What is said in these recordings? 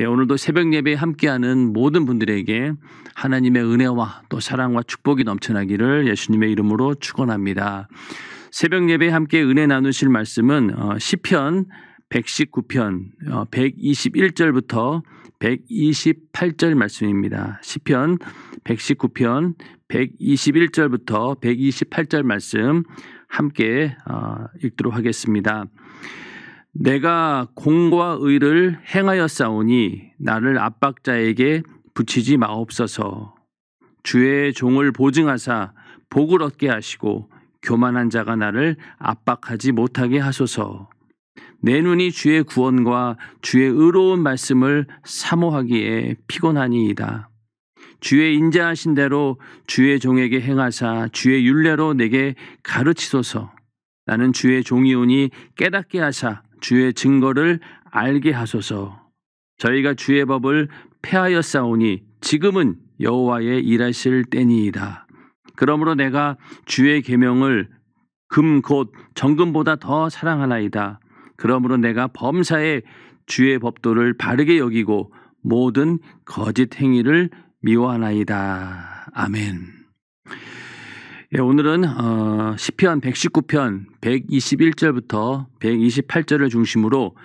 예, 오늘도 새벽 예배에 함께하는 모든 분들에게 하나님의 은혜와 또 사랑과 축복이 넘쳐나기를 예수님의 이름으로 축원합니다. 새벽 예배에 함께 은혜 나누실 말씀은 어, 시편 119편 121절부터 128절 말씀입니다. 시편 119편 121절부터 128절 말씀 함께 어, 읽도록 하겠습니다. 내가 공과 의를 행하여 싸우니 나를 압박자에게 붙이지 마옵소서. 주의 종을 보증하사 복을 얻게 하시고 교만한 자가 나를 압박하지 못하게 하소서. 내 눈이 주의 구원과 주의 의로운 말씀을 사모하기에 피곤하니이다. 주의 인자하신 대로 주의 종에게 행하사 주의 윤례로 내게 가르치소서. 나는 주의 종이오니 깨닫게 하사 주의 증거를 알게 하소서. 저희가 주의 법을 폐하여 싸우니 지금은 여호와의 일하실 때니이다. 그러므로 내가 주의 계명을 금 곧 정금보다 더 사랑하나이다. 그러므로 내가 범사에 주의 법도를 바르게 여기고 모든 거짓 행위를 미워하나이다. 아멘. 예, 오늘은 어, 시편 119편 121절부터 128절을 중심으로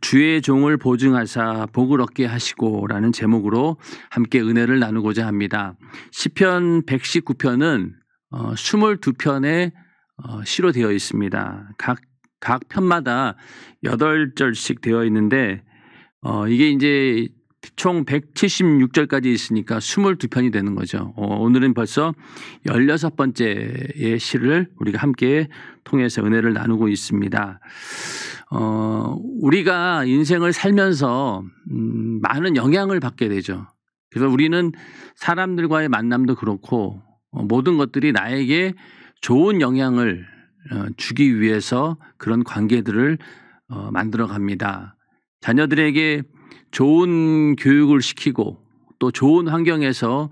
주의 종을 보증하사 복을 얻게 하시고라는 제목으로 함께 은혜를 나누고자 합니다. 시편 119편은 어, 22편의 어, 시로 되어 있습니다. 각, 각 편마다 8절씩 되어 있는데 어, 이게 이제 총 176절까지 있으니까 22편이 되는 거죠. 어, 오늘은 벌써 16번째의 시를 우리가 함께 통해서 은혜를 나누고 있습니다. 어, 우리가 인생을 살면서 음, 많은 영향을 받게 되죠. 그래서 우리는 사람들과의 만남도 그렇고 어, 모든 것들이 나에게 좋은 영향을 어, 주기 위해서 그런 관계들을 어, 만들어 갑니다. 자녀들에게 좋은 교육을 시키고 또 좋은 환경에서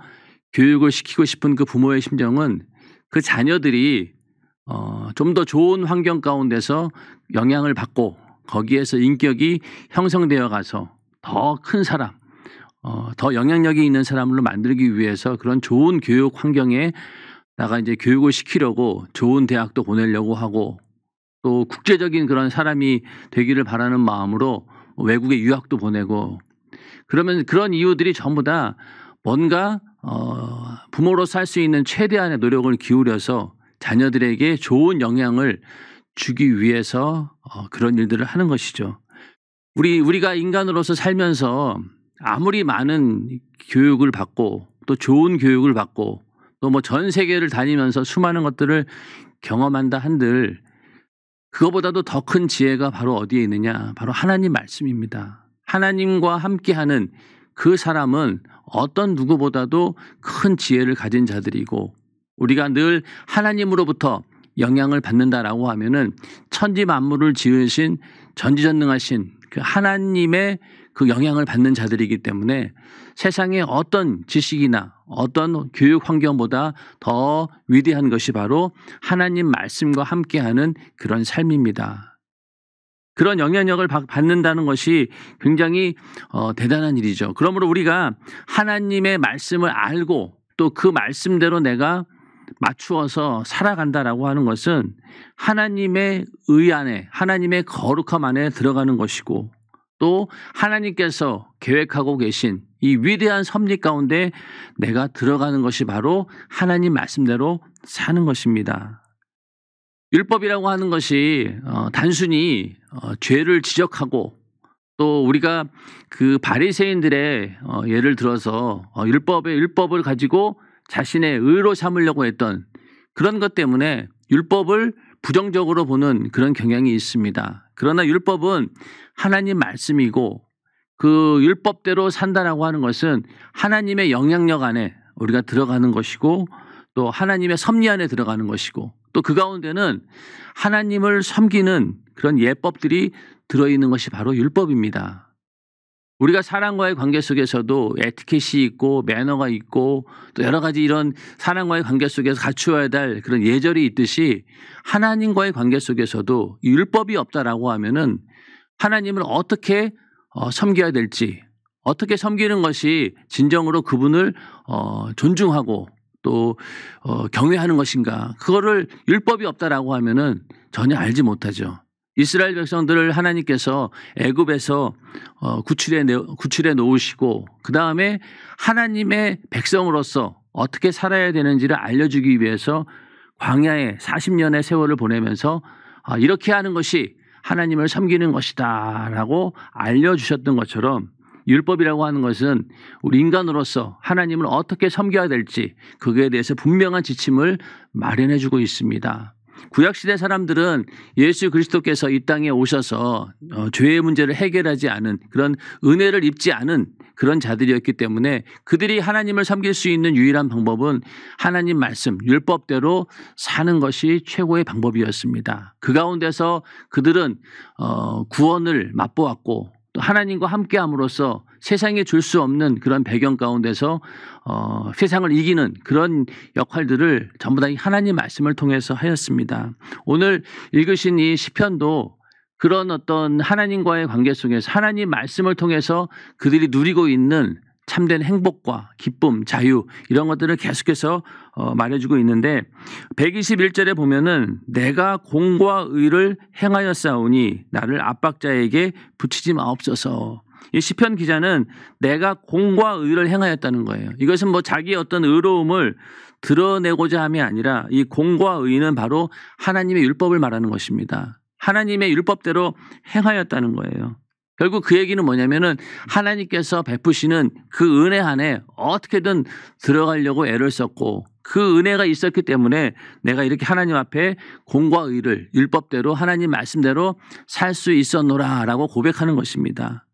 교육을 시키고 싶은 그 부모의 심정은 그 자녀들이 어, 좀 더 좋은 환경 가운데서 영향을 받고 거기에서 인격이 형성되어 가서 더 큰 사람, 어, 더 영향력이 있는 사람으로 만들기 위해서 그런 좋은 교육 환경에 나가 이제 교육을 시키려고 좋은 대학도 보내려고 하고 또 국제적인 그런 사람이 되기를 바라는 마음으로 외국에 유학도 보내고 그러면 그런 이유들이 전부 다 뭔가 어, 부모로살 수 있는 최대한의 노력을 기울여서 자녀들에게 좋은 영향을 주기 위해서 어, 그런 일들을 하는 것이죠. 우리 우리가 인간으로서 살면서 아무리 많은 교육을 받고 또 좋은 교육을 받고 또 뭐 전 세계를 다니면서 수많은 것들을 경험한다 한들 그거보다도 더 큰 지혜가 바로 어디에 있느냐? 바로 하나님 말씀입니다. 하나님과 함께하는 그 사람은 어떤 누구보다도 큰 지혜를 가진 자들이고 우리가 늘 하나님으로부터 영향을 받는다라고 하면은 천지 만물을 지으신 전지전능하신 그 하나님의 그 영향을 받는 자들이기 때문에 세상의 어떤 지식이나 어떤 교육 환경보다 더 위대한 것이 바로 하나님 말씀과 함께하는 그런 삶입니다. 그런 영향력을 받는다는 것이 굉장히 어, 대단한 일이죠. 그러므로 우리가 하나님의 말씀을 알고 또 그 말씀대로 내가 맞추어서 살아간다라고 하는 것은 하나님의 의 안에 하나님의 거룩함 안에 들어가는 것이고 또 하나님께서 계획하고 계신 이 위대한 섭리 가운데 내가 들어가는 것이 바로 하나님 말씀대로 사는 것입니다. 율법이라고 하는 것이 어, 단순히 어, 죄를 지적하고 또 우리가 그 바리새인들의 어, 예를 들어서 어, 율법의 율법을 가지고 자신의 의로 삼으려고 했던 그런 것 때문에 율법을 부정적으로 보는 그런 경향이 있습니다. 그러나 율법은 하나님 말씀이고 그 율법대로 산다라고 하는 것은 하나님의 영향력 안에 우리가 들어가는 것이고 또 하나님의 섭리 안에 들어가는 것이고 또 그 가운데는 하나님을 섬기는 그런 예법들이 들어있는 것이 바로 율법입니다. 우리가 사람과의 관계 속에서도 에티켓이 있고 매너가 있고 또 여러 가지 이런 사람과의 관계 속에서 갖추어야 될 그런 예절이 있듯이 하나님과의 관계 속에서도 율법이 없다라고 하면은 하나님을 어떻게 어, 섬겨야 될지 어떻게 섬기는 것이 진정으로 그분을 어, 존중하고 또 어, 경외하는 것인가 그거를 율법이 없다라고 하면은 전혀 알지 못하죠. 이스라엘 백성들을 하나님께서 애굽에서 어, 구출해 구출해 놓으시고 그 다음에 하나님의 백성으로서 어떻게 살아야 되는지를 알려주기 위해서 광야에 40년의 세월을 보내면서 아, 이렇게 하는 것이 하나님을 섬기는 것이다라고 알려주셨던 것처럼 율법이라고 하는 것은 우리 인간으로서 하나님을 어떻게 섬겨야 될지 그거에 대해서 분명한 지침을 마련해주고 있습니다. 구약시대 사람들은 예수 그리스도께서 이 땅에 오셔서 어, 죄의 문제를 해결하지 않은 그런 은혜를 입지 않은 그런 자들이었기 때문에 그들이 하나님을 섬길 수 있는 유일한 방법은 하나님 말씀, 율법대로 사는 것이 최고의 방법이었습니다. 그 가운데서 그들은 어, 구원을 맛보았고 또 하나님과 함께 함으로써 세상에 줄 수 없는 그런 배경 가운데서 어, 세상을 이기는 그런 역할들을 전부 다 하나님 말씀을 통해서 하였습니다. 오늘 읽으신 이 시편도 그런 어떤 하나님과의 관계 속에서 하나님 말씀을 통해서 그들이 누리고 있는 참된 행복과 기쁨, 자유 이런 것들을 계속해서 어, 말해주고 있는데 121절에 보면은 내가 공과 의를 행하였사오니 나를 압박자에게 붙이지 마옵소서. 이 시편 기자는 내가 공과 의를 행하였다는 거예요. 이것은 뭐 자기의 어떤 의로움을 드러내고자 함이 아니라 이 공과 의는 바로 하나님의 율법을 말하는 것입니다. 하나님의 율법대로 행하였다는 거예요. 결국 그 얘기는 뭐냐면은 하나님께서 베푸시는 그 은혜 안에 어떻게든 들어가려고 애를 썼고 그 은혜가 있었기 때문에 내가 이렇게 하나님 앞에 공과 의를 율법대로 하나님 말씀대로 살 수 있었노라라고 고백하는 것입니다.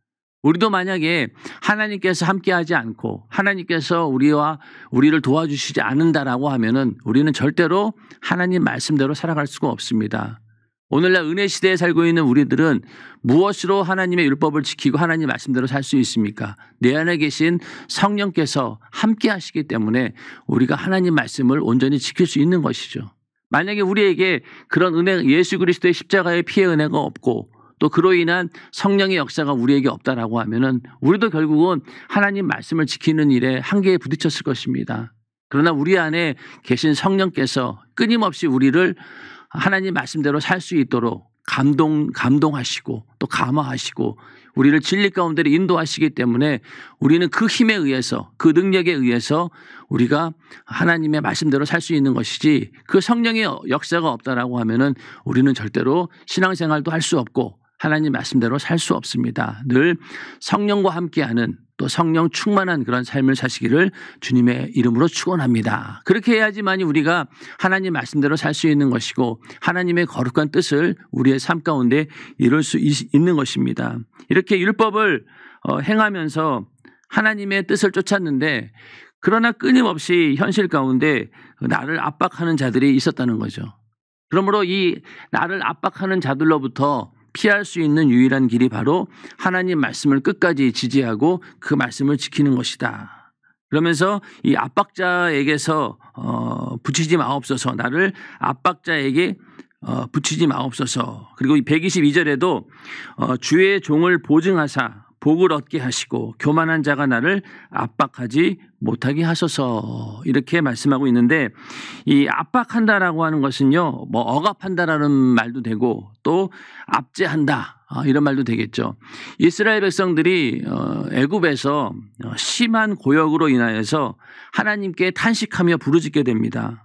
우리도 만약에 하나님께서 함께하지 않고 하나님께서 우리와 우리를 도와주시지 않는다라고 하면은 우리는 절대로 하나님 말씀대로 살아갈 수가 없습니다. 오늘날 은혜 시대에 살고 있는 우리들은 무엇으로 하나님의 율법을 지키고 하나님 말씀대로 살 수 있습니까? 내 안에 계신 성령께서 함께 하시기 때문에 우리가 하나님 말씀을 온전히 지킬 수 있는 것이죠. 만약에 우리에게 그런 은혜, 예수 그리스도의 십자가의 피해 은혜가 없고 또 그로 인한 성령의 역사가 우리에게 없다라고 하면은 우리도 결국은 하나님 말씀을 지키는 일에 한계에 부딪혔을 것입니다. 그러나 우리 안에 계신 성령께서 끊임없이 우리를 하나님 말씀대로 살 수 있도록 감동 감동하시고 또 감화하시고 우리를 진리 가운데로 인도하시기 때문에 우리는 그 힘에 의해서 그 능력에 의해서 우리가 하나님의 말씀대로 살 수 있는 것이지 그 성령의 역사가 없다라고 하면은 우리는 절대로 신앙생활도 할 수 없고 하나님 말씀대로 살 수 없습니다. 늘 성령과 함께하는 또 성령 충만한 그런 삶을 사시기를 주님의 이름으로 축원합니다. 그렇게 해야지만이 우리가 하나님 말씀대로 살 수 있는 것이고 하나님의 거룩한 뜻을 우리의 삶 가운데 이룰 수 있는 것입니다. 이렇게 율법을 어, 행하면서 하나님의 뜻을 쫓았는데 그러나 끊임없이 현실 가운데 나를 압박하는 자들이 있었다는 거죠. 그러므로 이 나를 압박하는 자들로부터 피할 수 있는 유일한 길이 바로 하나님 말씀을 끝까지 지지하고 그 말씀을 지키는 것이다. 그러면서 이 압박자에게서 어, 붙이지 마옵소서 나를 압박자에게 어, 붙이지 마옵소서 그리고 122절에도 어, 주의 종을 보증하사 복을 얻게 하시고 교만한 자가 나를 압박하지 못하게 하소서 이렇게 말씀하고 있는데 이 압박한다라고 하는 것은요 뭐 억압한다라는 말도 되고 또 압제한다 아, 이런 말도 되겠죠. 이스라엘 백성들이 어, 애굽에서 어, 심한 고역으로 인하여서 하나님께 탄식하며 부르짖게 됩니다.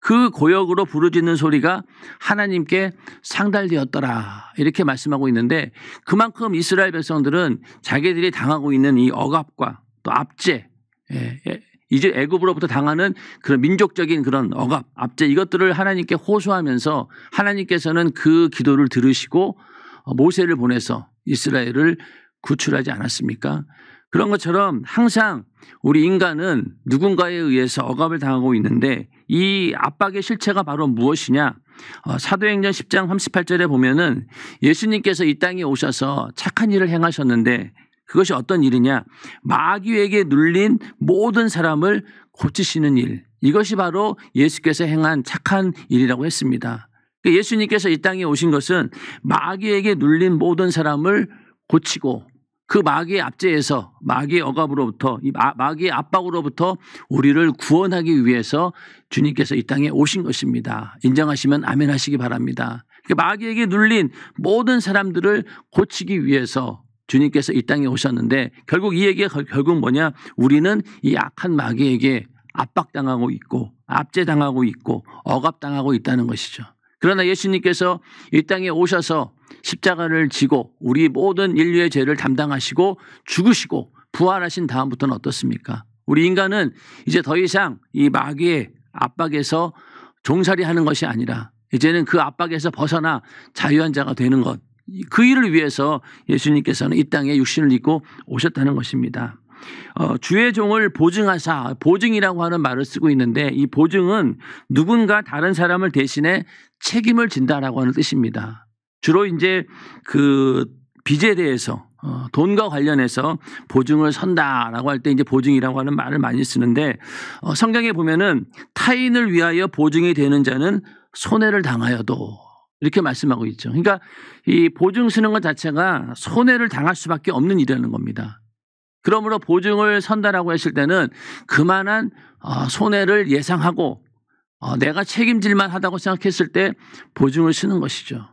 그 고역으로 부르짖는 소리가 하나님께 상달되었더라. 이렇게 말씀하고 있는데 그만큼 이스라엘 백성들은 자기들이 당하고 있는 이 억압과 또 압제, 예, 예, 이제 애굽으로부터 당하는 그런 민족적인 그런 억압, 압제 이것들을 하나님께 호소하면서 하나님께서는 그 기도를 들으시고 어, 모세를 보내서 이스라엘을 구출하지 않았습니까? 그런 것처럼 항상 우리 인간은 누군가에 의해서 억압을 당하고 있는데 이 압박의 실체가 바로 무엇이냐? 어, 사도행전 10장 38절에 보면은 예수님께서 이 땅에 오셔서 착한 일을 행하셨는데 그것이 어떤 일이냐? 마귀에게 눌린 모든 사람을 고치시는 일. 이것이 바로 예수께서 행한 착한 일이라고 했습니다. 그러니까 예수님께서 이 땅에 오신 것은 마귀에게 눌린 모든 사람을 고치고 그 마귀의 압제에서 마귀의 억압으로부터 이 마귀의 압박으로부터 우리를 구원하기 위해서 주님께서 이 땅에 오신 것입니다. 인정하시면 아멘 하시기 바랍니다. 그러니까 마귀에게 눌린 모든 사람들을 고치기 위해서 주님께서 이 땅에 오셨는데 결국 이 얘기가 결국 뭐냐? 우리는 이 악한 마귀에게 압박당하고 있고 압제당하고 있고 억압당하고 있다는 것이죠. 그러나 예수님께서 이 땅에 오셔서 십자가를 지고 우리 모든 인류의 죄를 담당하시고 죽으시고 부활하신 다음부터는 어떻습니까? 우리 인간은 이제 더 이상 이 마귀의 압박에서 종살이 하는 것이 아니라 이제는 그 압박에서 벗어나 자유한 자가 되는 것. 그 일을 위해서 예수님께서는 이 땅에 육신을 입고 오셨다는 것입니다. 어, 주의 종을 보증하사 보증이라고 하는 말을 쓰고 있는데 이 보증은 누군가 다른 사람을 대신해 책임을 진다라고 하는 뜻입니다. 주로 이제 그 빚에 대해서 어, 돈과 관련해서 보증을 선다라고 할 때 이제 보증이라고 하는 말을 많이 쓰는데 어, 성경에 보면은 타인을 위하여 보증이 되는 자는 손해를 당하여도 이렇게 말씀하고 있죠. 그러니까 이 보증 쓰는 것 자체가 손해를 당할 수밖에 없는 일이라는 겁니다. 그러므로 보증을 선다라고 했을 때는 그만한 어, 손해를 예상하고 어, 내가 책임질만 하다고 생각했을 때 보증을 쓰는 것이죠.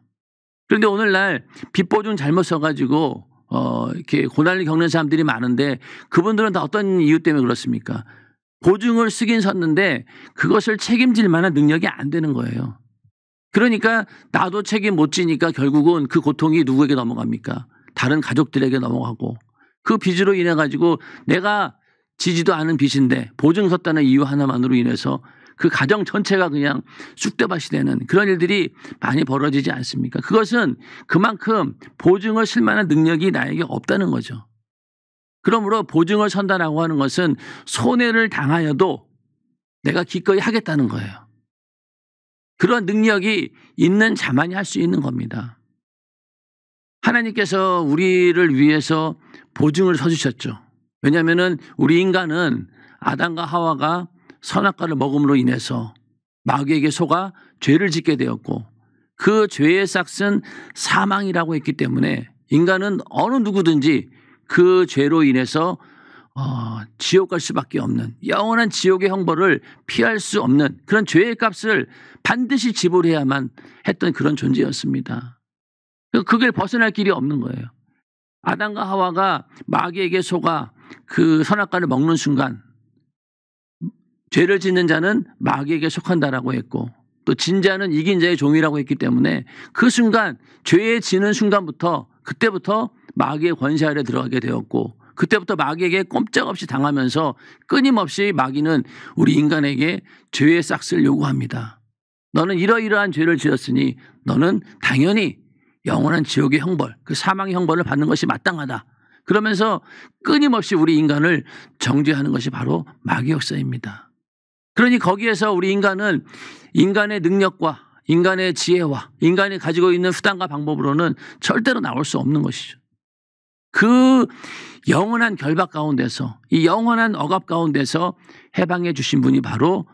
그런데 오늘날 빚보증 잘못 써가지고 어 이렇게 고난을 겪는 사람들이 많은데 그분들은 다 어떤 이유 때문에 그렇습니까? 보증을 쓰긴 썼는데 그것을 책임질 만한 능력이 안 되는 거예요. 그러니까 나도 책임 못 지니까 결국은 그 고통이 누구에게 넘어갑니까? 다른 가족들에게 넘어가고 그 빚으로 인해 가지고 내가 지지도 않은 빚인데 보증 썼다는 이유 하나만으로 인해서 그 가정 전체가 그냥 쑥대밭이 되는 그런 일들이 많이 벌어지지 않습니까? 그것은 그만큼 보증을 쓸 만한 능력이 나에게 없다는 거죠. 그러므로 보증을 선다라고 하는 것은 손해를 당하여도 내가 기꺼이 하겠다는 거예요. 그런 능력이 있는 자만이 할 수 있는 겁니다. 하나님께서 우리를 위해서 보증을 서주셨죠. 왜냐하면 우리 인간은 아담과 하와가 선악과를 먹음으로 인해서 마귀에게 속아 죄를 짓게 되었고 그 죄의 싹은 사망이라고 했기 때문에 인간은 어느 누구든지 그 죄로 인해서 어, 지옥 갈 수밖에 없는 영원한 지옥의 형벌을 피할 수 없는 그런 죄의 값을 반드시 지불해야만 했던 그런 존재였습니다. 그, 그걸 벗어날 길이 없는 거예요. 아담과 하와가 마귀에게 속아 그 선악과를 먹는 순간 죄를 짓는 자는 마귀에게 속한다라고 했고 또 진자는 이긴 자의 종이라고 했기 때문에 그 순간 죄에 지는 순간부터 그때부터 마귀의 권세 아래 들어가게 되었고 그때부터 마귀에게 꼼짝없이 당하면서 끊임없이 마귀는 우리 인간에게 죄의 싹스를 요구합니다. 너는 이러이러한 죄를 지었으니 너는 당연히 영원한 지옥의 형벌, 그 사망의 형벌을 받는 것이 마땅하다. 그러면서 끊임없이 우리 인간을 정죄하는 것이 바로 마귀 역사입니다. 그러니 거기에서 우리 인간은 인간의 능력과 인간의 지혜와 인간이 가지고 있는 수단과 방법으로는 절대로 나올 수 없는 것이죠. 그 영원한 결박 가운데서 이 영원한 억압 가운데서 해방해 주신 분이 바로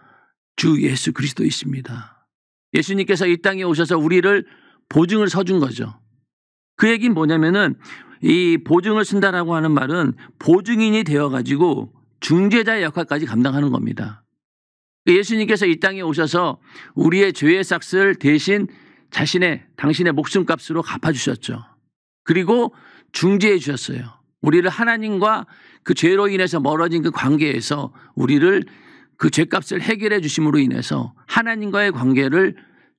주 예수 그리스도이십니다. 예수님께서 이 땅에 오셔서 우리를 보증을 서준 거죠. 그 얘기는 뭐냐면은 이 보증을 쓴다라고 하는 말은 보증인이 되어 가지고 중재자의 역할까지 감당하는 겁니다. 그 예수님께서 이 땅에 오셔서 우리의 죄의 삭슬 대신 자신의 당신의 목숨값으로 갚아주셨죠. 그리고 중재해 주셨어요. 우리를 하나님과 그 죄로 인해서 멀어진 그 관계에서 우리를 그 죄값을 해결해 주심으로 인해서 하나님과의 관계를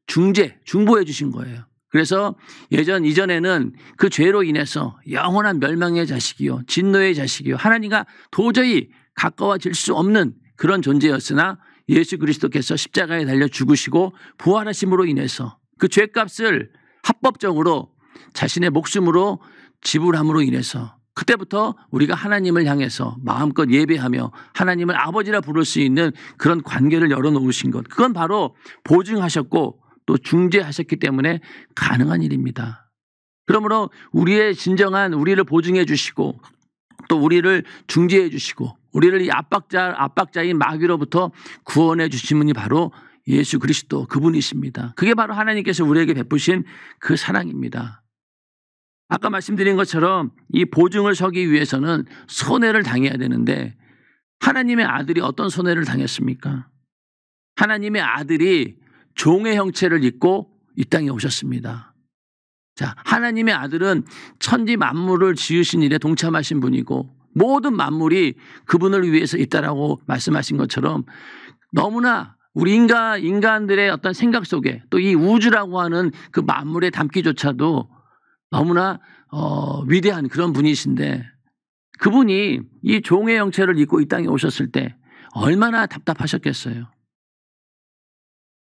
중재, 중보해 주신 거예요. 그래서 예전 이전에는 그 죄로 인해서 영원한 멸망의 자식이요, 진노의 자식이요, 하나님과 도저히 가까워질 수 없는 그런 존재였으나 예수 그리스도께서 십자가에 달려 죽으시고 부활하심으로 인해서 그 죄값을 합법적으로 자신의 목숨으로 지불함으로 인해서 그때부터 우리가 하나님을 향해서 마음껏 예배하며 하나님을 아버지라 부를 수 있는 그런 관계를 열어놓으신 것. 그건 바로 보증하셨고 또 중재하셨기 때문에 가능한 일입니다. 그러므로 우리의 진정한 우리를 보증해 주시고 또 우리를 중재해 주시고 우리를 이 압박자, 압박자인 마귀로부터 구원해 주신 분이 바로 예수 그리스도 그분이십니다. 그게 바로 하나님께서 우리에게 베푸신 그 사랑입니다. 아까 말씀드린 것처럼 이 보증을 서기 위해서는 손해를 당해야 되는데 하나님의 아들이 어떤 손해를 당했습니까? 하나님의 아들이 종의 형체를 입고 이 땅에 오셨습니다. 자, 하나님의 아들은 천지 만물을 지으신 일에 동참하신 분이고 모든 만물이 그분을 위해서 있다라고 말씀하신 것처럼 너무나 우리 인간, 인간들의 어떤 생각 속에 또 이 우주라고 하는 그 만물의 담기조차도 너무나 어, 위대한 그런 분이신데 그분이 이 종의 형체를 입고 이 땅에 오셨을 때 얼마나 답답하셨겠어요.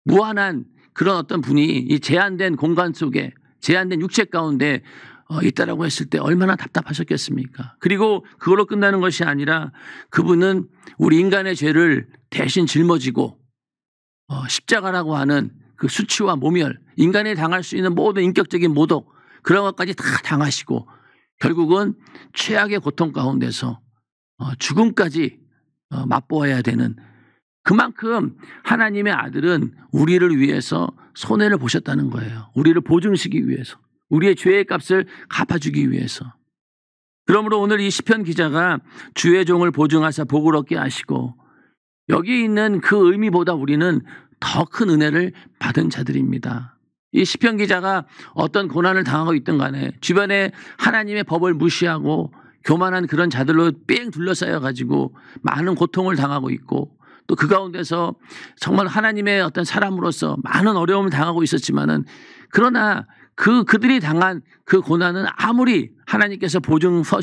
무한한 그런 어떤 분이 이 제한된 공간 속에 제한된 육체 가운데 어, 있다라고 했을 때 얼마나 답답하셨겠습니까? 그리고 그걸로 끝나는 것이 아니라 그분은 우리 인간의 죄를 대신 짊어지고 어, 십자가라고 하는 그 수치와 모멸, 인간이 당할 수 있는 모든 인격적인 모독 그런 것까지 다 당하시고 결국은 최악의 고통 가운데서 어, 죽음까지 맛보아야 되는 그만큼 하나님의 아들은 우리를 위해서 손해를 보셨다는 거예요. 우리를 보증시기 키 위해서. 우리의 죄의 값을 갚아주기 위해서. 그러므로 오늘 이 시편 기자가 주의 종을 보증하사 복을 얻게 하시고 여기 있는 그 의미보다 우리는 더 큰 은혜를 받은 자들입니다. 이 시편 기자가 어떤 고난을 당하고 있든 간에 주변에 하나님의 법을 무시하고 교만한 그런 자들로 뺑 둘러싸여 가지고 많은 고통을 당하고 있고 또 그 가운데서 정말 하나님의 어떤 사람으로서 많은 어려움을 당하고 있었지만은 그러나 그 그들이 당한 그 고난은 아무리 하나님께서 보증 서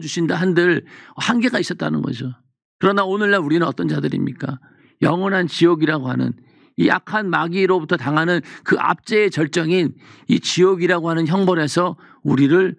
주신다 한들 한계가 있었다는 거죠. 그러나 오늘날 우리는 어떤 자들입니까? 영원한 지옥이라고 하는 이 악한 마귀로부터 당하는 그 압제의 절정인 이 지옥이라고 하는 형벌에서 우리를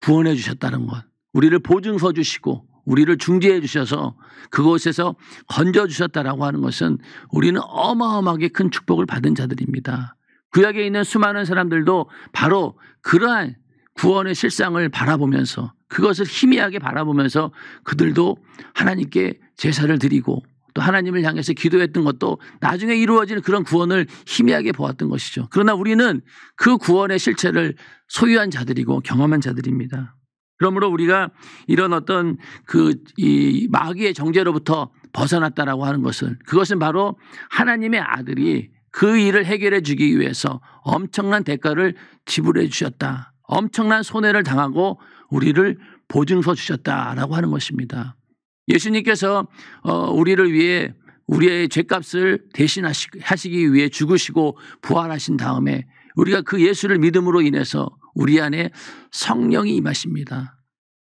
구원해 주셨다는 것. 우리를 보증서 주시고 우리를 중재해 주셔서 그곳에서 건져 주셨다라고 하는 것은 우리는 어마어마하게 큰 축복을 받은 자들입니다. 구약에 있는 수많은 사람들도 바로 그러한 구원의 실상을 바라보면서 그것을 희미하게 바라보면서 그들도 하나님께 제사를 드리고 또 하나님을 향해서 기도했던 것도 나중에 이루어지는 그런 구원을 희미하게 보았던 것이죠. 그러나 우리는 그 구원의 실체를 소유한 자들이고 경험한 자들입니다. 그러므로 우리가 이런 어떤 그 이 마귀의 정죄로부터 벗어났다라고 하는 것은 그것은 바로 하나님의 아들이 그 일을 해결해 주기 위해서 엄청난 대가를 지불해 주셨다. 엄청난 손해를 당하고 우리를 보증서 주셨다라고 하는 것입니다. 예수님께서 어, 우리를 위해 우리의 죄값을 대신하시기 위해 죽으시고 부활하신 다음에 우리가 그 예수를 믿음으로 인해서 우리 안에 성령이 임하십니다.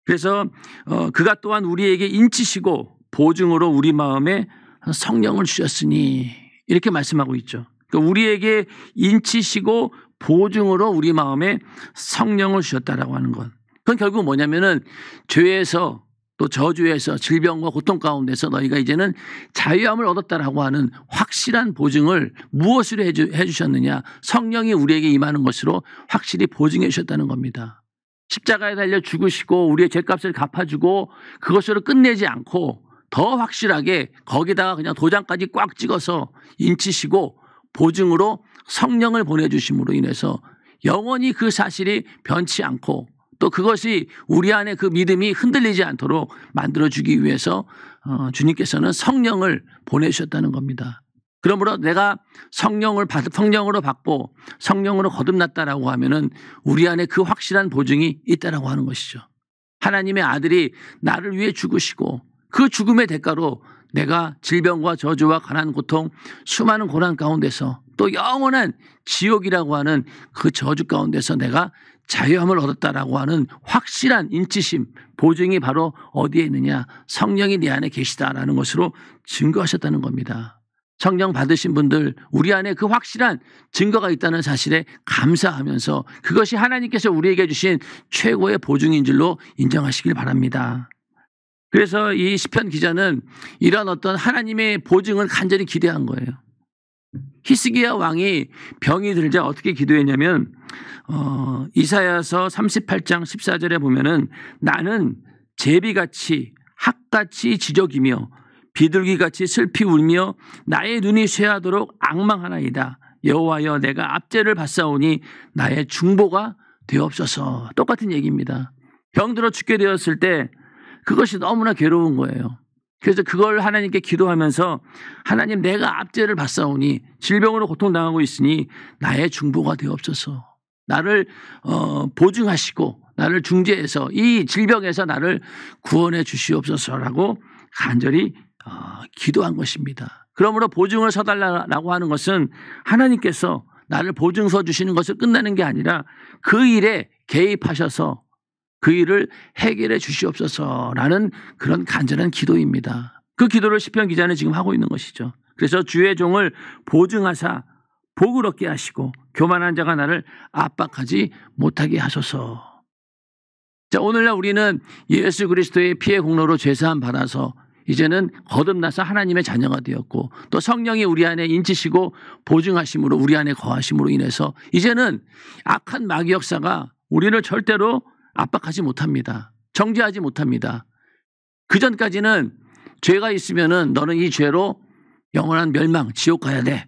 그래서 어, 그가 또한 우리에게 인치시고 보증으로 우리 마음에 성령을 주셨으니 이렇게 말씀하고 있죠. 우리에게 인치시고 보증으로 우리 마음에 성령을 주셨다라고 하는 것. 그건 결국 뭐냐면은 죄에서 또 저주에서 질병과 고통 가운데서 너희가 이제는 자유함을 얻었다라고 하는 확실한 보증을 무엇으로 해주, 해주셨느냐. 성령이 우리에게 임하는 것으로 확실히 보증해 주셨다는 겁니다. 십자가에 달려 죽으시고 우리의 죄값을 갚아주고 그것으로 끝내지 않고 더 확실하게 거기다가 그냥 도장까지 꽉 찍어서 인치시고 보증으로 성령을 보내주심으로 인해서 영원히 그 사실이 변치 않고 또 그것이 우리 안에 그 믿음이 흔들리지 않도록 만들어주기 위해서 어, 주님께서는 성령을 보내주셨다는 겁니다. 그러므로 내가 성령을 받, 성령으로 받고 성령으로 거듭났다라고 하면은 우리 안에 그 확실한 보증이 있다라고 하는 것이죠. 하나님의 아들이 나를 위해 죽으시고 그 죽음의 대가로 내가 질병과 저주와 가난 고통 수많은 고난 가운데서 또 영원한 지옥이라고 하는 그 저주 가운데서 내가 자유함을 얻었다라고 하는 확실한 인치심 보증이 바로 어디에 있느냐 성령이 내 안에 계시다라는 것으로 증거하셨다는 겁니다. 성령 받으신 분들 우리 안에 그 확실한 증거가 있다는 사실에 감사하면서 그것이 하나님께서 우리에게 주신 최고의 보증인 줄로 인정하시길 바랍니다. 그래서 이 시편 기자는 이런 어떤 하나님의 보증을 간절히 기대한 거예요. 히스기야 왕이 병이 들자 어떻게 기도했냐면 어, 이사야서 38장 14절에 보면은 나는 제비같이 학같이 지적이며 비둘기같이 슬피 울며 나의 눈이 쇠하도록 악망하나이다. 여호와여 내가 압제를 받사오니 나의 중보가 되옵소서. 똑같은 얘기입니다. 병들어 죽게 되었을 때 그것이 너무나 괴로운 거예요. 그래서 그걸 하나님께 기도하면서 하나님 내가 압제를 받사오니 질병으로 고통당하고 있으니 나의 중보가 되옵소서. 나를 어, 보증하시고 나를 중재해서 이 질병에서 나를 구원해 주시옵소서라고 간절히 어, 기도한 것입니다. 그러므로 보증을 서달라고 하는 것은 하나님께서 나를 보증서 주시는 것을 끝내는 게 아니라 그 일에 개입하셔서 그 일을 해결해 주시옵소서라는 그런 간절한 기도입니다. 그 기도를 시편 기자는 지금 하고 있는 것이죠. 그래서 주의 종을 보증하사 복을 얻게 하시고 교만한 자가 나를 압박하지 못하게 하소서. 자, 오늘날 우리는 예수 그리스도의 피의 공로로 죄사함 받아서 이제는 거듭나서 하나님의 자녀가 되었고 또 성령이 우리 안에 인치시고 보증하심으로 우리 안에 거하심으로 인해서 이제는 악한 마귀 역사가 우리를 절대로 압박하지 못합니다. 정죄하지 못합니다. 그 전까지는 죄가 있으면은 너는 이 죄로 영원한 멸망, 지옥 가야 돼.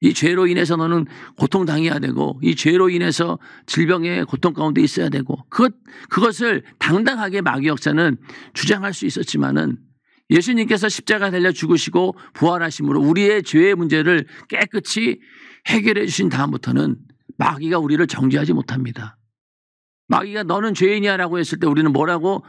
이 죄로 인해서 너는 고통당해야 되고, 이 죄로 인해서 질병의 고통 가운데 있어야 되고, 그것, 그것을 당당하게 마귀 역사는 주장할 수 있었지만은 예수님께서 십자가 달려 죽으시고 부활하심으로 우리의 죄의 문제를 깨끗이 해결해 주신 다음부터는 마귀가 우리를 정죄하지 못합니다. 마귀가 너는 죄인이야라고 했을 때 우리는 뭐라고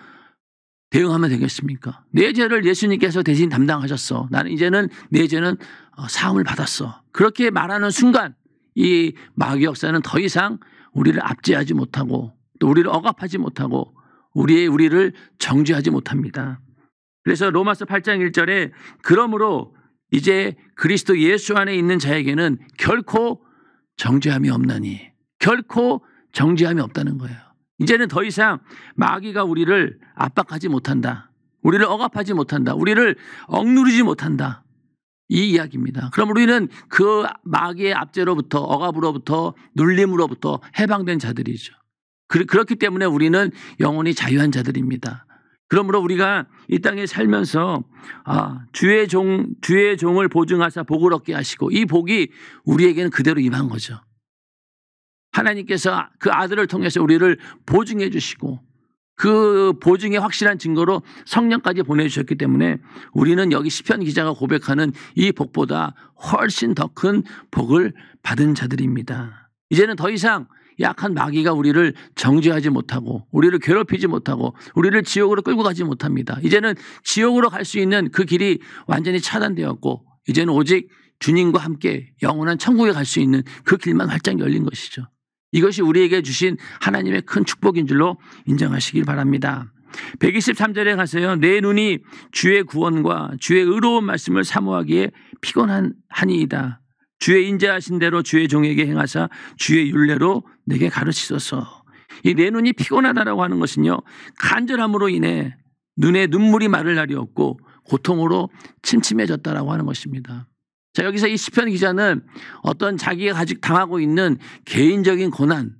대응하면 되겠습니까? 내 죄를 예수님께서 대신 담당하셨어. 나는 이제는 내 죄는 어, 사함을 받았어. 그렇게 말하는 순간 이 마귀 역사는 더 이상 우리를 압제하지 못하고 또 우리를 억압하지 못하고 우리의 우리를 정죄하지 못합니다. 그래서 로마서 8장 1절에 그러므로 이제 그리스도 예수 안에 있는 자에게는 결코 정죄함이 없나니 결코 정지함이 없다는 거예요. 이제는 더 이상 마귀가 우리를 압박하지 못한다. 우리를 억압하지 못한다. 우리를 억누르지 못한다. 이 이야기입니다. 그럼 우리는 그 마귀의 압제로부터 억압으로부터 눌림으로부터 해방된 자들이죠. 그, 그렇기 때문에 우리는 영원히 자유한 자들입니다. 그러므로 우리가 이 땅에 살면서 아, 주의 종 주의 종을 보증하사 복을 얻게 하시고 이 복이 우리에게는 그대로 임한 거죠. 하나님께서 그 아들을 통해서 우리를 보증해 주시고 그 보증의 확실한 증거로 성령까지 보내주셨기 때문에 우리는 여기 시편 기자가 고백하는 이 복보다 훨씬 더 큰 복을 받은 자들입니다. 이제는 더 이상 약한 마귀가 우리를 정죄하지 못하고 우리를 괴롭히지 못하고 우리를 지옥으로 끌고 가지 못합니다. 이제는 지옥으로 갈 수 있는 그 길이 완전히 차단되었고 이제는 오직 주님과 함께 영원한 천국에 갈 수 있는 그 길만 활짝 열린 것이죠. 이것이 우리에게 주신 하나님의 큰 축복인 줄로 인정하시길 바랍니다. 123절에 가서요. 내 눈이 주의 구원과 주의 의로운 말씀을 사모하기에 피곤한 하니이다. 주의 인자하신 대로 주의 종에게 행하사 주의 윤례로 내게 가르치소서. 이 내 눈이 피곤하다라고 하는 것은요. 간절함으로 인해 눈에 눈물이 마를 날이 없고 고통으로 침침해졌다라고 하는 것입니다. 자, 여기서 이 시편 기자는 어떤 자기가 아직 당하고 있는 개인적인 고난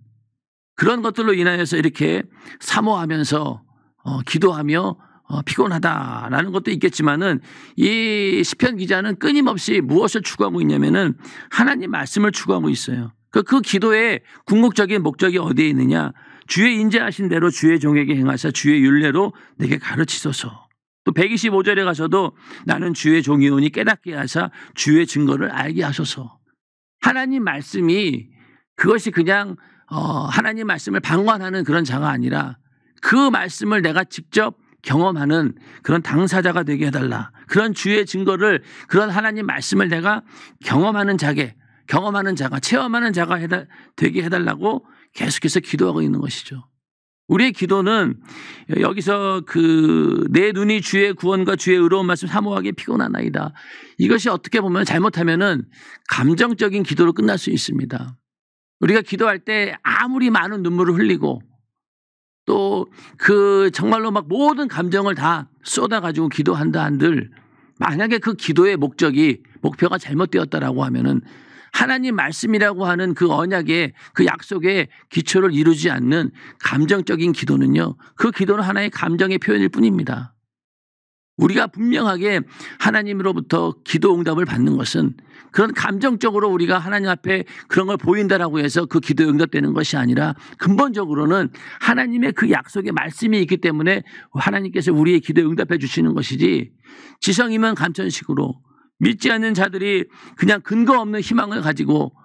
그런 것들로 인하여서 이렇게 사모하면서 어, 기도하며 어, 피곤하다라는 것도 있겠지만은 이 시편 기자는 끊임없이 무엇을 추구하고 있냐면은 하나님 말씀을 추구하고 있어요. 그, 그 기도의 궁극적인 목적이 어디에 있느냐? 주의 인재하신 대로 주의 종에게 행하사 주의 윤례로 내게 가르치소서. 또 125절에 가서도 나는 주의 종이오니 깨닫게 하사 주의 증거를 알게 하소서. 하나님 말씀이 그것이 그냥 어, 하나님 말씀을 방관하는 그런 자가 아니라 그 말씀을 내가 직접 경험하는 그런 당사자가 되게 해달라. 그런 주의 증거를 그런 하나님 말씀을 내가 경험하는 자게 경험하는 자가 체험하는 자가 해달, 되게 해달라고 계속해서 기도하고 있는 것이죠. 우리의 기도는 여기서 그 내 눈이 주의 구원과 주의 의로운 말씀 사모하게 피곤하나이다. 이것이 어떻게 보면 잘못하면은 감정적인 기도로 끝날 수 있습니다. 우리가 기도할 때 아무리 많은 눈물을 흘리고 또 그 정말로 막 모든 감정을 다 쏟아가지고 기도한다 한들 만약에 그 기도의 목적이 목표가 잘못되었다라고 하면은 하나님 말씀이라고 하는 그 언약의 그 약속의 기초를 이루지 않는 감정적인 기도는요. 그 기도는 하나의 감정의 표현일 뿐입니다. 우리가 분명하게 하나님으로부터 기도 응답을 받는 것은 그런 감정적으로 우리가 하나님 앞에 그런 걸 보인다라고 해서 그 기도 응답되는 것이 아니라 근본적으로는 하나님의 그 약속의 말씀이 있기 때문에 하나님께서 우리의 기도 응답해 주시는 것이지 지성이면 감천식으로 믿지 않는 자들이 그냥 근거 없는 희망을 가지고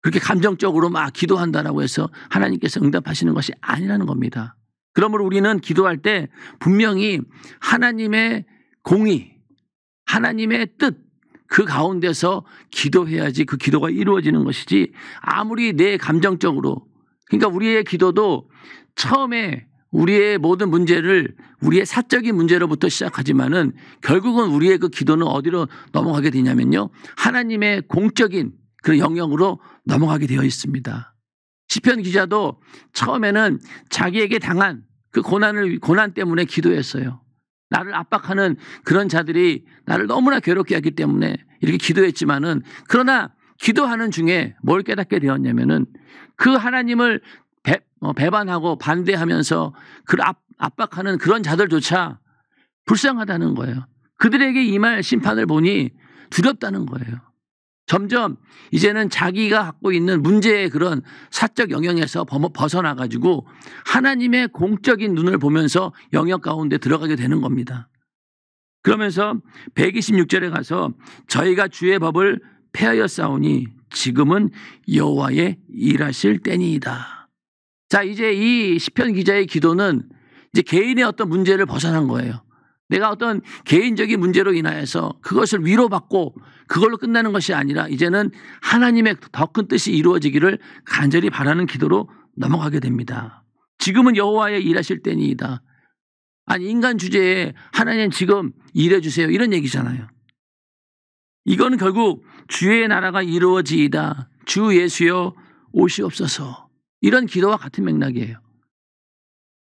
그렇게 감정적으로 막 기도한다라고 해서 하나님께서 응답하시는 것이 아니라는 겁니다. 그러므로 우리는 기도할 때 분명히 하나님의 공의, 하나님의 뜻, 그 가운데서 기도해야지 그 기도가 이루어지는 것이지 아무리 내 감정적으로, 그러니까 우리의 기도도 처음에 우리의 모든 문제를 우리의 사적인 문제로부터 시작하지만은 결국은 우리의 그 기도는 어디로 넘어가게 되냐면요. 하나님의 공적인 그런 영역으로 넘어가게 되어 있습니다. 시편 기자도 처음에는 자기에게 당한 그 고난을 고난 때문에 기도했어요. 나를 압박하는 그런 자들이 나를 너무나 괴롭게 하기 때문에 이렇게 기도했지만은 그러나 기도하는 중에 뭘 깨닫게 되었냐면은 그 하나님을 어, 배반하고 반대하면서 그 압박하는 그런 자들조차 불쌍하다는 거예요. 그들에게 이 말 심판을 보니 두렵다는 거예요. 점점 이제는 자기가 갖고 있는 문제의 그런 사적 영역에서 벗어나가지고 하나님의 공적인 눈을 보면서 영역 가운데 들어가게 되는 겁니다. 그러면서 126절에 가서 저희가 주의 법을 폐하여 싸우니 지금은 여호와의 일하실 때니이다. 자, 이제 이 시편 기자의 기도는 이제 개인의 어떤 문제를 벗어난 거예요. 내가 어떤 개인적인 문제로 인하여서 그것을 위로받고 그걸로 끝나는 것이 아니라 이제는 하나님의 더 큰 뜻이 이루어지기를 간절히 바라는 기도로 넘어가게 됩니다. 지금은 여호와의 일하실 때니이다. 아니 인간 주제에 하나님 지금 일해 주세요 이런 얘기잖아요. 이거는 결국 주의 나라가 이루어지이다. 주 예수여 옷이 없어서 이런 기도와 같은 맥락이에요.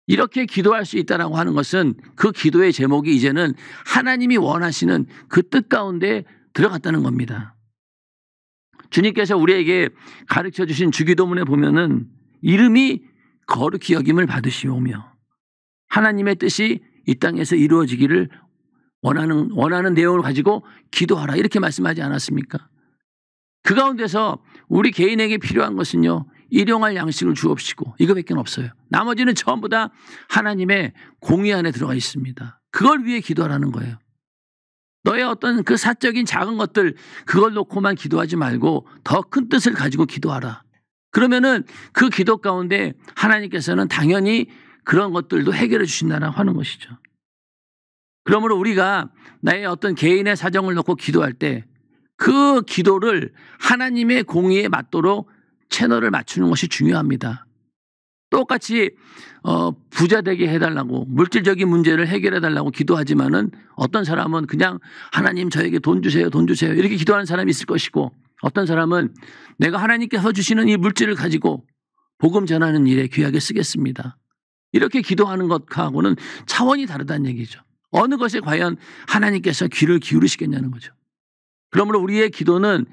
이렇게 기도할 수 있다라고 하는 것은 그 기도의 제목이 이제는 하나님이 원하시는 그 뜻 가운데 들어갔다는 겁니다. 주님께서 우리에게 가르쳐 주신 주기도문에 보면은 이름이 거룩히 여김을 받으시오며 하나님의 뜻이 이 땅에서 이루어지기를 원하는 원하는 내용을 가지고 기도하라 이렇게 말씀하지 않았습니까? 그 가운데서 우리 개인에게 필요한 것은요 일용할 양식을 주옵시고 이거밖에 없어요. 나머지는 전부 다 하나님의 공의 안에 들어가 있습니다. 그걸 위해 기도하라는 거예요. 너의 어떤 그 사적인 작은 것들 그걸 놓고만 기도하지 말고 더 큰 뜻을 가지고 기도하라. 그러면은 그 기도 가운데 하나님께서는 당연히 그런 것들도 해결해 주신다라고 하는 것이죠. 그러므로 우리가 나의 어떤 개인의 사정을 놓고 기도할 때 그 기도를 하나님의 공의에 맞도록 채널을 맞추는 것이 중요합니다. 똑같이 어, 부자 되게 해달라고 물질적인 문제를 해결해달라고 기도하지만은 어떤 사람은 그냥 하나님 저에게 돈 주세요, 돈 주세요 이렇게 기도하는 사람이 있을 것이고 어떤 사람은 내가 하나님께서 주시는 이 물질을 가지고 복음 전하는 일에 귀하게 쓰겠습니다. 이렇게 기도하는 것하고는 차원이 다르다는 얘기죠. 어느 것에 과연 하나님께서 귀를 기울이시겠냐는 거죠. 그러므로 우리의 기도는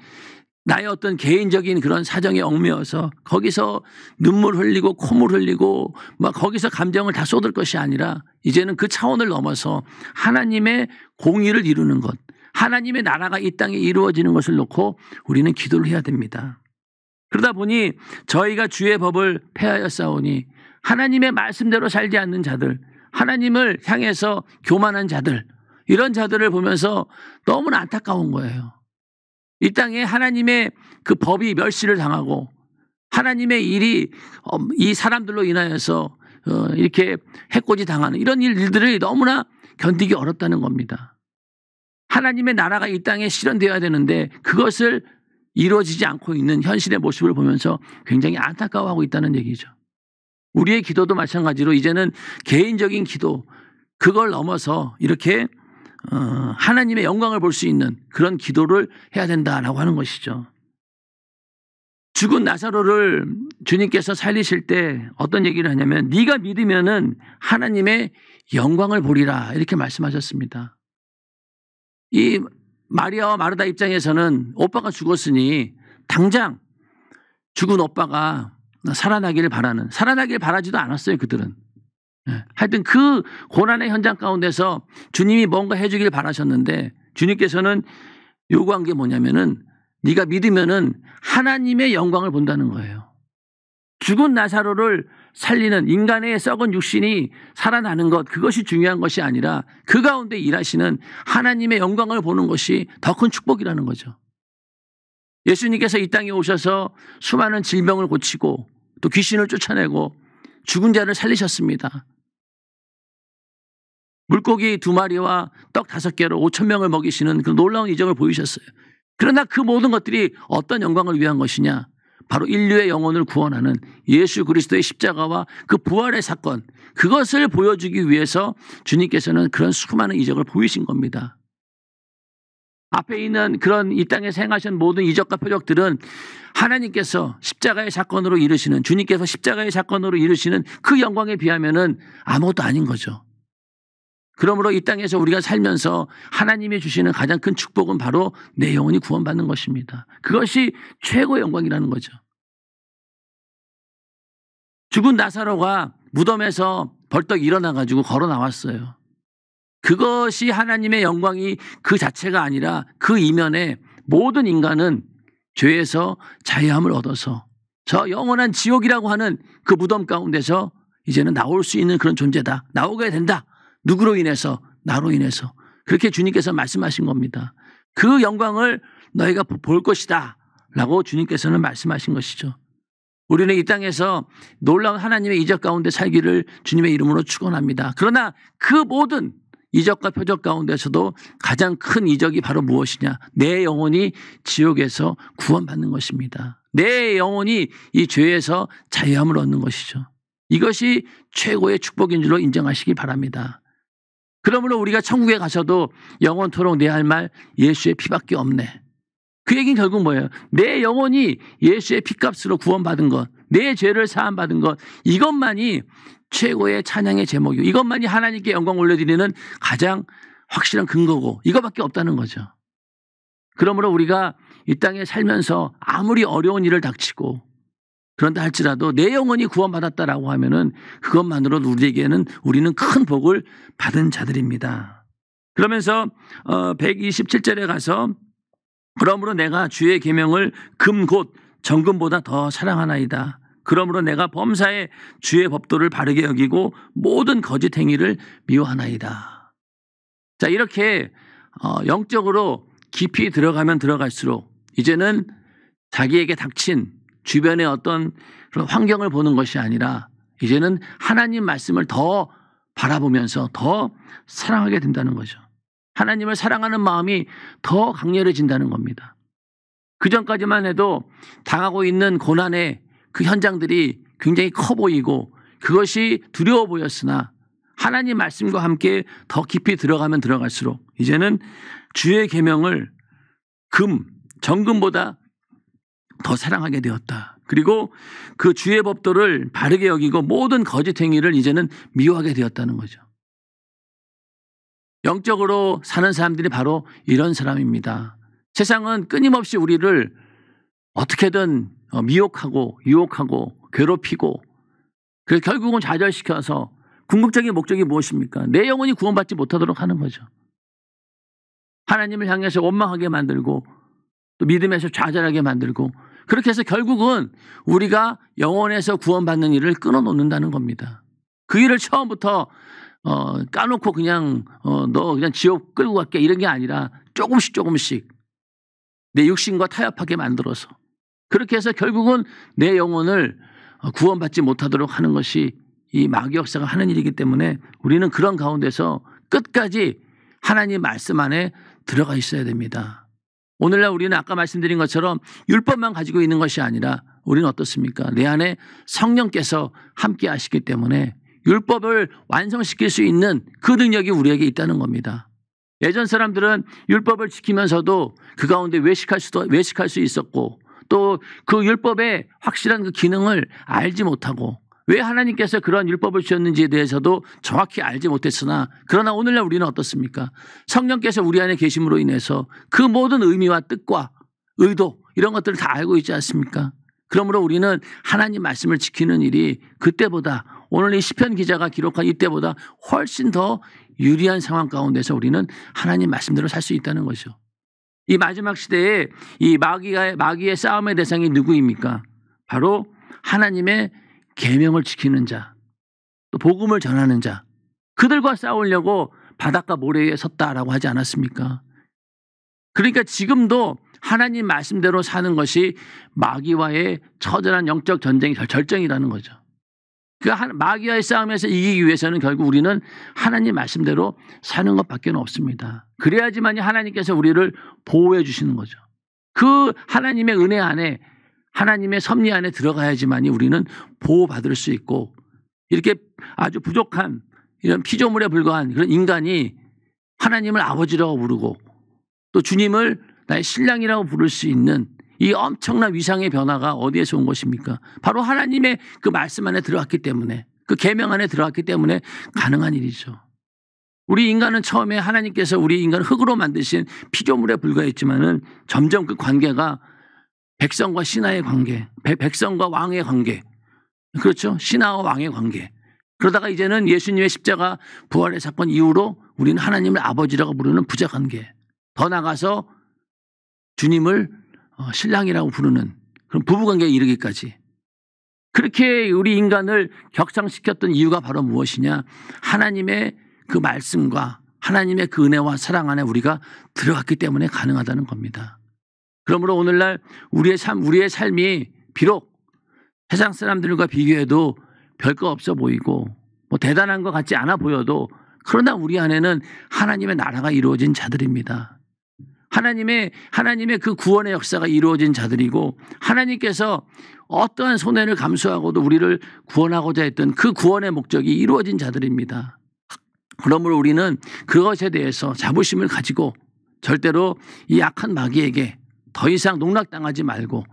나의 어떤 개인적인 그런 사정에 얽매여서 거기서 눈물 흘리고 콧물 흘리고 막 거기서 감정을 다 쏟을 것이 아니라 이제는 그 차원을 넘어서 하나님의 공의를 이루는 것, 하나님의 나라가 이 땅에 이루어지는 것을 놓고 우리는 기도를 해야 됩니다. 그러다 보니 저희가 주의 법을 폐하여 싸우니 하나님의 말씀대로 살지 않는 자들, 하나님을 향해서 교만한 자들, 이런 자들을 보면서 너무나 안타까운 거예요. 이 땅에 하나님의 그 법이 멸시를 당하고 하나님의 일이 어, 이 사람들로 인하여서 어, 이렇게 해코지 당하는 이런 일들을 너무나 견디기 어렵다는 겁니다. 하나님의 나라가 이 땅에 실현되어야 되는데 그것을 이루어지지 않고 있는 현실의 모습을 보면서 굉장히 안타까워하고 있다는 얘기죠. 우리의 기도도 마찬가지로 이제는 개인적인 기도, 그걸 넘어서 이렇게 어, 하나님의 영광을 볼 수 있는 그런 기도를 해야 된다라고 하는 것이죠. 죽은 나사로를 주님께서 살리실 때 어떤 얘기를 하냐면 네가 믿으면은 하나님의 영광을 보리라 이렇게 말씀하셨습니다. 이 마리아와 마르다 입장에서는 오빠가 죽었으니 당장 죽은 오빠가 살아나기를 바라는 살아나기를 바라지도 않았어요 그들은 예. 하여튼 그 고난의 현장 가운데서 주님이 뭔가 해주길 바라셨는데 주님께서는 요구한 게 뭐냐면은 네가 믿으면은 하나님의 영광을 본다는 거예요. 죽은 나사로를 살리는 인간의 썩은 육신이 살아나는 것 그것이 중요한 것이 아니라 그 가운데 일하시는 하나님의 영광을 보는 것이 더 큰 축복이라는 거죠. 예수님께서 이 땅에 오셔서 수많은 질병을 고치고 또 귀신을 쫓아내고 죽은 자를 살리셨습니다. 물고기 두 마리와 떡 다섯 개로 5천 명을 먹이시는 그 놀라운 이적을 보이셨어요. 그러나 그 모든 것들이 어떤 영광을 위한 것이냐? 바로 인류의 영혼을 구원하는 예수 그리스도의 십자가와 그 부활의 사건, 그것을 보여주기 위해서 주님께서는 그런 수많은 이적을 보이신 겁니다. 앞에 있는 그런 이 땅에 생하신 모든 이적과 표적들은 하나님께서 십자가의 사건으로 이루시는 주님께서 십자가의 사건으로 이루시는 그 영광에 비하면은 아무것도 아닌 거죠. 그러므로 이 땅에서 우리가 살면서 하나님이 주시는 가장 큰 축복은 바로 내 영혼이 구원받는 것입니다. 그것이 최고 영광이라는 거죠. 죽은 나사로가 무덤에서 벌떡 일어나가지고 걸어 나왔어요. 그것이 하나님의 영광이 그 자체가 아니라 그 이면에 모든 인간은 죄에서 자유함을 얻어서 저 영원한 지옥이라고 하는 그 무덤 가운데서 이제는 나올 수 있는 그런 존재다. 나오게 된다. 누구로 인해서? 나로 인해서. 그렇게 주님께서 말씀하신 겁니다. 그 영광을 너희가 볼 것이다. 라고 주님께서는 말씀하신 것이죠. 우리는 이 땅에서 놀라운 하나님의 이적 가운데 살기를 주님의 이름으로 축원합니다. 그러나 그 모든 이적과 표적 가운데서도 가장 큰 이적이 바로 무엇이냐? 내 영혼이 지옥에서 구원받는 것입니다. 내 영혼이 이 죄에서 자유함을 얻는 것이죠. 이것이 최고의 축복인 줄로 인정하시기 바랍니다. 그러므로 우리가 천국에 가셔도 영원토록 내 할 말 예수의 피밖에 없네. 그 얘기는 결국 뭐예요? 내 영혼이 예수의 피값으로 구원받은 것, 내 죄를 사함받은 것, 이것만이 최고의 찬양의 제목이고, 이것만이 하나님께 영광 올려드리는 가장 확실한 근거고, 이거밖에 없다는 거죠. 그러므로 우리가 이 땅에 살면서 아무리 어려운 일을 닥치고, 그런다 할지라도 내 영혼이 구원받았다라고 하면은 그것만으로 우리에게는 우리는 큰 복을 받은 자들입니다. 그러면서 어 127절에 가서 그러므로 내가 주의 계명을 금곧 정금보다 더 사랑하나이다. 그러므로 내가 범사에 주의 법도를 바르게 여기고 모든 거짓 행위를 미워하나이다. 자 이렇게 어 영적으로 깊이 들어가면 들어갈수록 이제는 자기에게 닥친 주변의 어떤 그런 환경을 보는 것이 아니라 이제는 하나님 말씀을 더 바라보면서 더 사랑하게 된다는 거죠. 하나님을 사랑하는 마음이 더 강렬해진다는 겁니다. 그 전까지만 해도 당하고 있는 고난의 그 현장들이 굉장히 커 보이고 그것이 두려워 보였으나 하나님 말씀과 함께 더 깊이 들어가면 들어갈수록 이제는 주의 계명을 금 정금보다 더 사랑하게 되었다. 그리고 그 주의 법도를 바르게 여기고 모든 거짓 행위를 이제는 미워하게 되었다는 거죠. 영적으로 사는 사람들이 바로 이런 사람입니다. 세상은 끊임없이 우리를 어떻게든 어, 미혹하고 유혹하고 괴롭히고 그래서 결국은 좌절시켜서 궁극적인 목적이 무엇입니까? 내 영혼이 구원받지 못하도록 하는 거죠. 하나님을 향해서 원망하게 만들고 또 믿음에서 좌절하게 만들고 그렇게 해서 결국은 우리가 영혼에서 구원받는 일을 끊어놓는다는 겁니다. 그 일을 처음부터 어, 까놓고 그냥 어, 너 그냥 지옥 끌고 갈게 이런 게 아니라 조금씩 조금씩 내 육신과 타협하게 만들어서 그렇게 해서 결국은 내 영혼을 어, 구원받지 못하도록 하는 것이 이 마귀 역사가 하는 일이기 때문에 우리는 그런 가운데서 끝까지 하나님 말씀 안에 들어가 있어야 됩니다. 오늘날 우리는 아까 말씀드린 것처럼 율법만 가지고 있는 것이 아니라 우리는 어떻습니까? 내 안에 성령께서 함께 하시기 때문에 율법을 완성시킬 수 있는 그 능력이 우리에게 있다는 겁니다. 예전 사람들은 율법을 지키면서도 그 가운데 외식할 수도 외식할 수 있었고 또 그 율법의 확실한 그 기능을 알지 못하고 왜 하나님께서 그런 율법을 주셨는지에 대해서도 정확히 알지 못했으나 그러나 오늘날 우리는 어떻습니까? 성령께서 우리 안에 계심으로 인해서 그 모든 의미와 뜻과 의도 이런 것들을 다 알고 있지 않습니까? 그러므로 우리는 하나님 말씀을 지키는 일이 그때보다 오늘 이 시편 기자가 기록한 이때보다 훨씬 더 유리한 상황 가운데서 우리는 하나님 말씀대로 살 수 있다는 것이죠. 이 마지막 시대에 이 마귀의 마귀의 싸움의 대상이 누구입니까? 바로 하나님의 계명을 지키는 자, 또 복음을 전하는 자, 그들과 싸우려고 바닷가 모래 에 섰다라고 하지 않았습니까? 그러니까 지금도 하나님 말씀대로 사는 것이 마귀와의 처절한 영적 전쟁의결정이라는 거죠. 그 마귀와의 싸움에서 이기기 위해서는 결국 우리는 하나님 말씀대로 사는 것밖에 없습니다. 그래야지만 하나님께서 우리를 보호해 주시는 거죠. 그 하나님의 은혜 안에 하나님의 섭리 안에 들어가야지만이 우리는 보호받을 수 있고 이렇게 아주 부족한 이런 피조물에 불과한 그런 인간이 하나님을 아버지라고 부르고 또 주님을 나의 신랑이라고 부를 수 있는 이 엄청난 위상의 변화가 어디에서 온 것입니까? 바로 하나님의 그 말씀 안에 들어왔기 때문에 그 계명 안에 들어왔기 때문에 가능한 일이죠. 우리 인간은 처음에 하나님께서 우리 인간을 흙으로 만드신 피조물에 불과했지만은 점점 그 관계가 백성과 신하의 관계, 백성과 왕의 관계. 그렇죠? 신하와 왕의 관계. 그러다가 이제는 예수님의 십자가 부활의 사건 이후로 우리는 하나님을 아버지라고 부르는 부자 관계. 더 나가서 주님을 어, 신랑이라고 부르는 그런 부부 관계에 이르기까지. 그렇게 우리 인간을 격상시켰던 이유가 바로 무엇이냐? 하나님의 그 말씀과 하나님의 그 은혜와 사랑 안에 우리가 들어갔기 때문에 가능하다는 겁니다. 그러므로 오늘날 우리의 삶, 우리의 삶이 비록 세상 사람들과 비교해도 별거 없어 보이고 뭐 대단한 것 같지 않아 보여도 그러나 우리 안에는 하나님의 나라가 이루어진 자들입니다. 하나님의 하나님의 그 구원의 역사가 이루어진 자들이고 하나님께서 어떠한 손해를 감수하고도 우리를 구원하고자 했던 그 구원의 목적이 이루어진 자들입니다. 그러므로 우리는 그것에 대해서 자부심을 가지고 절대로 이약한 마귀에게 더 이상 농락당하지 말고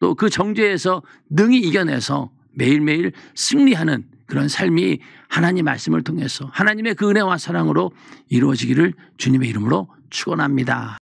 또 그 정죄에서 능히 이겨내서 매일매일 승리하는 그런 삶이 하나님 말씀을 통해서 하나님의 그 은혜와 사랑으로 이루어지기를 주님의 이름으로 축원합니다.